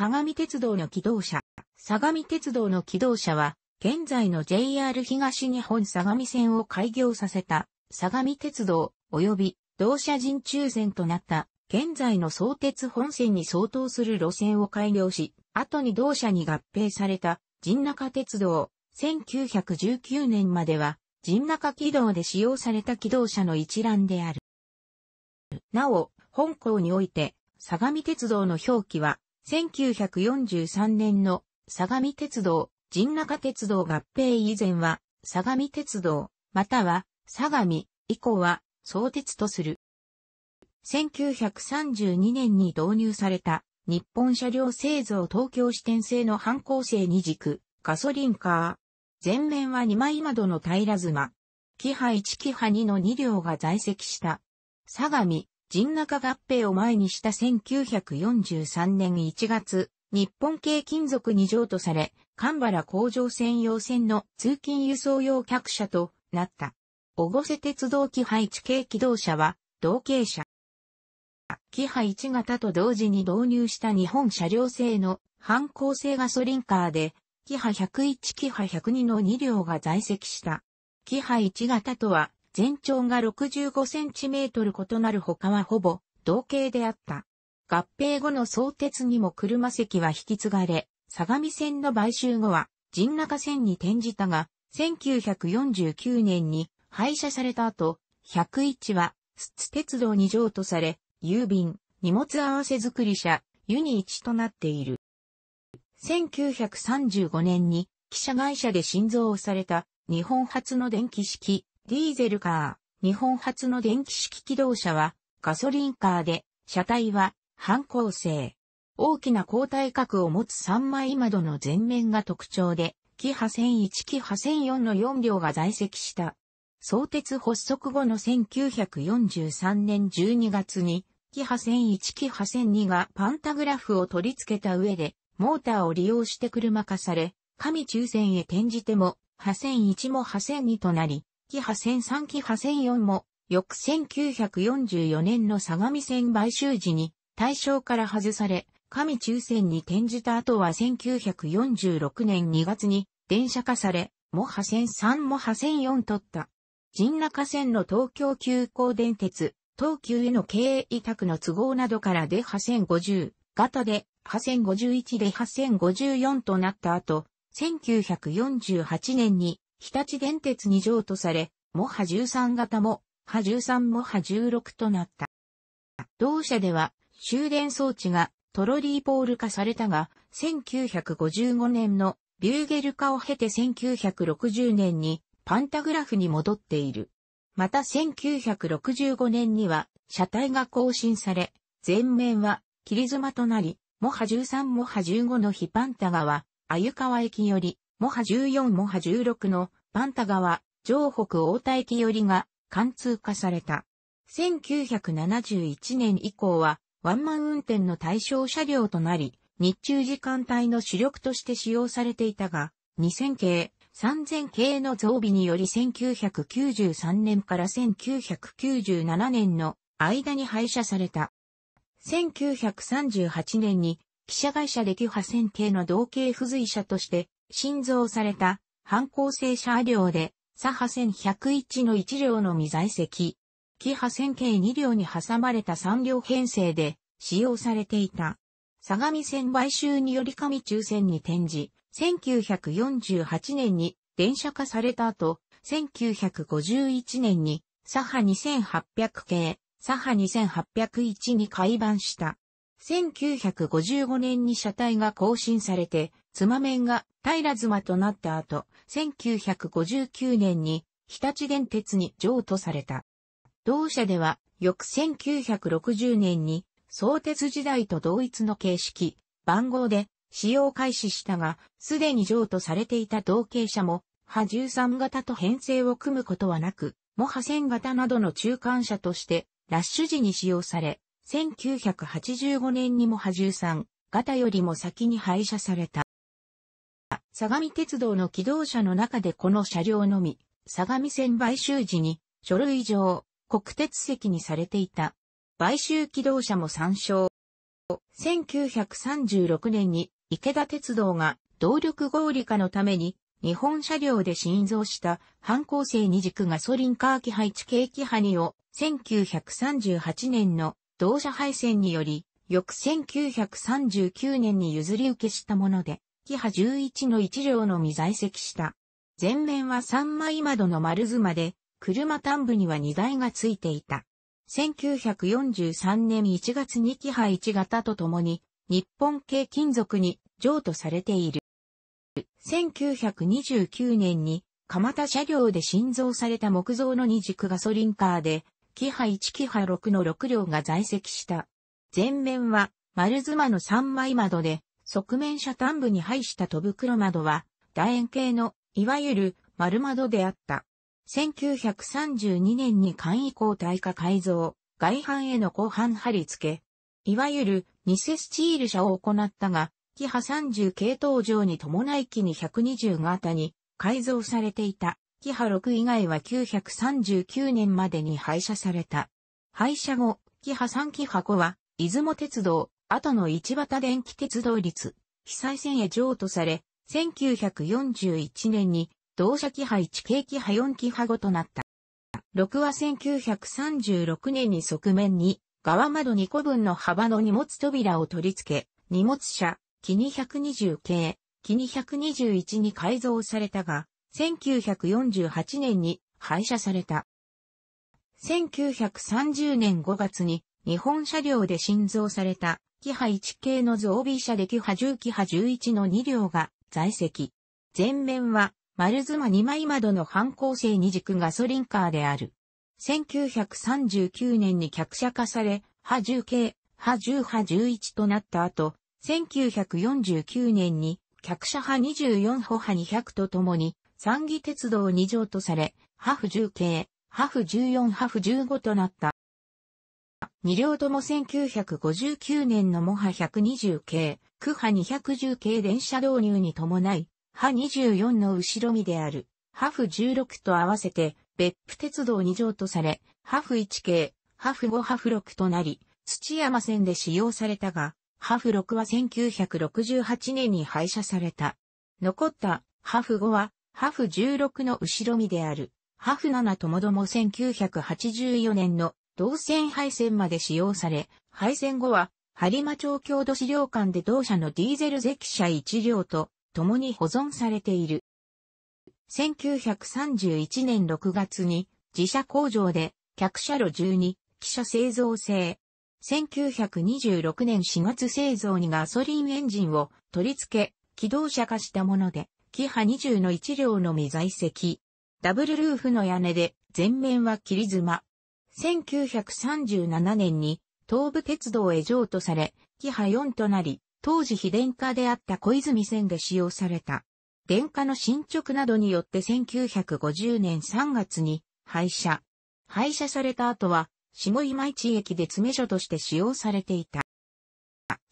相模鉄道の起動車。相模鉄道の起動車は、現在の JR 東日本相模線を開業させた、相模鉄道、及び、同社人中線となった、現在の相鉄本線に相当する路線を改良し、後に同社に合併された、神中鉄道、1919年までは、神中軌道で使用された機動車の一覧である。なお、本校において、相模鉄道の表記は、1943年の相模鉄道、神中鉄道合併以前は、相模鉄道、または、相模、以降は、相鉄とする。1932年に導入された、日本車両製造東京支店製の半抗性二軸、ガソリンカー。前面は二枚窓の平妻。キハ1キハ2の2両が在籍した。相模、陣中合併を前にした1943年1月、日本系金属に譲渡され、神原工場専用線の通勤輸送用客車となった。おごせ鉄道機配置系機動車は、同型車。機配1型と同時に導入した日本車両製の反抗性ガソリンカーで、キハ101、キハ102の2両が在籍した。機ハ1型とは、全長が65センチメートル異なる他はほぼ同型であった。合併後の相鉄にも車席は引き継がれ、相模線の買収後は陣中線に転じたが、1949年に廃車された後、101は、スツ鉄道に譲渡され、郵便、荷物合わせ作り車、ユニ1となっている。1935年に、汽車会社で新造をされた、日本初の電気式、ディーゼルカー、日本初の電気式機動車は、ガソリンカーで、車体は、半抗性。大きな交代角を持つ三枚窓の前面が特徴で、キハ1001キハ1004の4両が在籍した。相鉄発足後の1943年12月に、キハ1001キハ1002がパンタグラフを取り付けた上で、モーターを利用して車化され、上抽選へ転じても、破0 1も破0 2となり、キ派線3期派線4も、翌1944年の相模線買収時に対象から外され、上中線に転じた後は1946年2月に電車化され、も派線3も派線4取った。陣中線の東京急行電鉄、東急への経営委託の都合などからで派線50、型で派線51で派線54となった後、1948年に日立電鉄に譲とされ、モハ13型も、ハ13モハ16となった。同社では、終電装置がトロリーポール化されたが、1955年のビューゲル化を経て1960年にパンタグラフに戻っている。また1965年には車体が更新され、前面は切り妻となり、モハ13モハ15の日。パンタガは、鮎川駅よりモハ14モハ16のバンタ川、城北大田駅寄りが貫通化された。1971年以降はワンマン運転の対象車両となり、日中時間帯の主力として使用されていたが、2000系、3000系の増備により1993年から1997年の間に廃車された。1938年に、汽車会社でキュ1000系の同型付随車として新造された、反抗性車両で、左派線101の1両の未在籍。規派線計2両に挟まれた3両編成で使用されていた。相模線買収により上中線に転じ、1948年に電車化された後、1951年に左派2800系、左派2801に改版した。1955年に車体が更新されて、妻面が平妻となった後、1959年に日立電鉄に譲渡された。同社では、翌1960年に、相鉄時代と同一の形式、番号で使用開始したが、すでに譲渡されていた同型車も、波13型と編成を組むことはなく、模波1000型などの中間車として、ラッシュ時に使用され、1985年にも波13型よりも先に廃車された。相模鉄道の機動車の中でこの車両のみ、相模線買収時に、書類上、国鉄席にされていた。買収機動車も参照。1936年に池田鉄道が動力合理化のために日本車両で新造した反抗性二軸ガソリンカー機配置計機キハニを1938年の同社配線により翌1939年に譲り受けしたものでキハ11の1両のみ在籍した。前面は3枚窓の丸妻で、車端部には荷台がついていた。1943年1月にキハ1型とともに、日本系金属に譲渡されている。1929年に、蒲田車両で新造された木造の二軸ガソリンカーで、キハ1キハ6の6両が在籍した。前面は、丸妻の3枚窓で、側面車端部に配した戸袋窓は、楕円形の、いわゆる丸窓であった。1932年に簡易交代化改造、外反への後半貼り付け、いわゆる偽スチール車を行ったが、キハ30系統上に伴い機に120型に改造されていた。キハ6以外は939年までに廃車された。廃車後、キハ3キハ5は、出雲鉄道、後の一畑電気鉄道率、被災線へ譲渡され、1941年に同社機派1軽機派4機派後となった。6は1936年に側面に側窓2個分の幅の荷物扉を取り付け、荷物車、機220系、機221に改造されたが、1948年に廃車された。1930年5月に日本車両で新造されたキハ1系の増備車でキハ10キハ11の2両が在籍。前面は丸妻2枚窓の反抗性二軸ガソリンカーである。1939年に客車化され、派10系、派10ハ11となった後、1949年に客車派24歩派200とともに、三義鉄道2乗とされ、派フ10系、派フ14派フ15となった。2両とも1959年のモハ120系、クハ210系電車導入に伴い、ハ24の後ろ身である、ハフ16と合わせて、別府鉄道2乗とされ、ハフ1系、ハフ5ハフ6となり、土山線で使用されたが、ハフ6は1968年に廃車された。残ったハフ5は、ハフ16の後ろ身である、ハフ7ともども1984年の同線配線まで使用され、配線後は、播磨町郷土資料館で同社のディーゼルゼキ車1両と共に保存されている。1931年6月に自社工場で客車路12、汽車製造製。1926年4月製造にガソリンエンジンを取り付け、機動車化したもので、キハ20の1両のみ在籍。ダブルルーフの屋根で、前面は切り妻、1937年に東武鉄道へ譲渡され、キハ4となり、当時非電化であった小泉線で使用された。電化の進捗などによって1950年3月に廃車。廃車された後は、下今市駅で詰め所として使用されていた。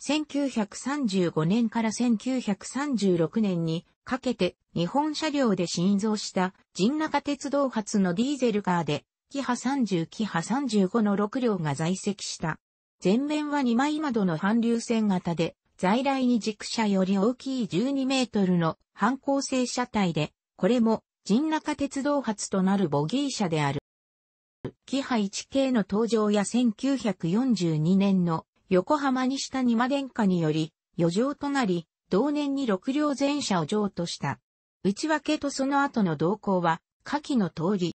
1935年から1936年にかけて日本車両で新造した神中鉄道発のディーゼルカーでキハ30キハ35の6両が在籍した。前面は2枚窓の反流線型で、在来に軸車より大きい12メートルの反光性車体で、これも陣中鉄道発となるボギー車である。キハ1系の登場や1942年の横浜西谷間殿下により余剰となり、同年に6両全車を譲渡した。内訳とその後の動向は、下記の通り。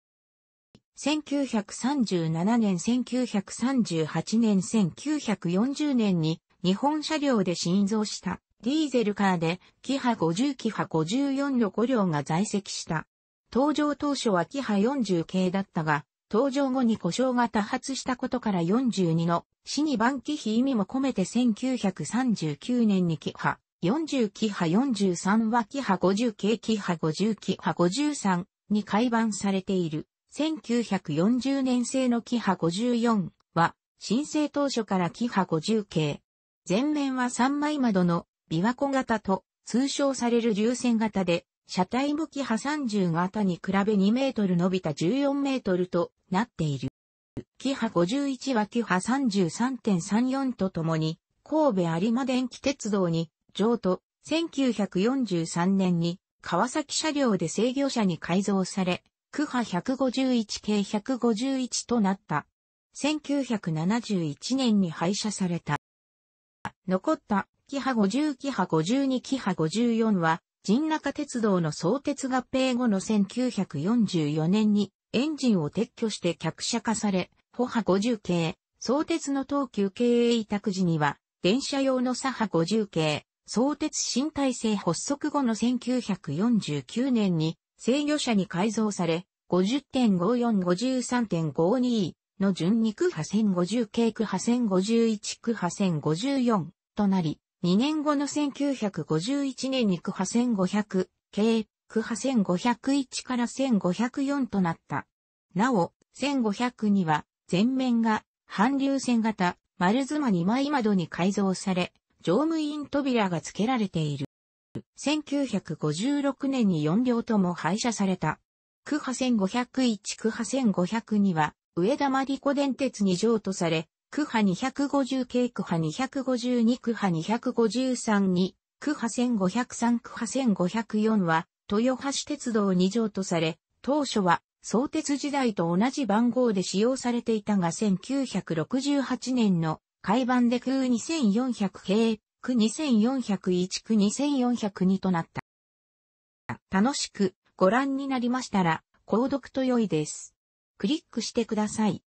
1937年、1938年、1940年に日本車両で新造したディーゼルカーで、キハ50、キハ54の5両が在籍した。登場当初はキハ40系だったが、登場後に故障が多発したことから42の死に番機比意味も込めて1939年にキハ40キハ43はキハ50系キハ50キハ53に改版されている。1940年製のキハ54は、申請当初からキハ50系。前面は3枚窓の琵琶湖型と通称される流線型で、車体向きハ30型に比べ2メートル伸びた14メートルとなっている。キハ51はキハ33.34とともに、神戸有馬電気鉄道に上と1943年に川崎車両で制御車に改造され、区派151系151となった。1971年に廃車された。残ったキハ50、キハ52、キハ54は、神中鉄道の相鉄合併後の1944年にエンジンを撤去して客車化され、歩波50系、相鉄の東急経営委託時には、電車用の左派50系、相鉄新体制発足後の1949年に制御車に改造され、50.5453.52の順に区波1050系区波1051区波1054となり、2年後の1951年に区波1500系区波1501から1504となった。なお、1500には前面が反流線型丸妻2枚窓に改造され、乗務員扉が付けられている。1956年に4両とも廃車された。区派1501区派1502は、上田真理子電鉄に譲渡され、区派250系区派252区派253に、区派1503区派1504は、豊橋鉄道に譲渡され、当初は、相鉄時代と同じ番号で使用されていたが1968年の、海版で空2400系区2401区2402となった。楽しくご覧になりましたら、購読と良いです。クリックしてください。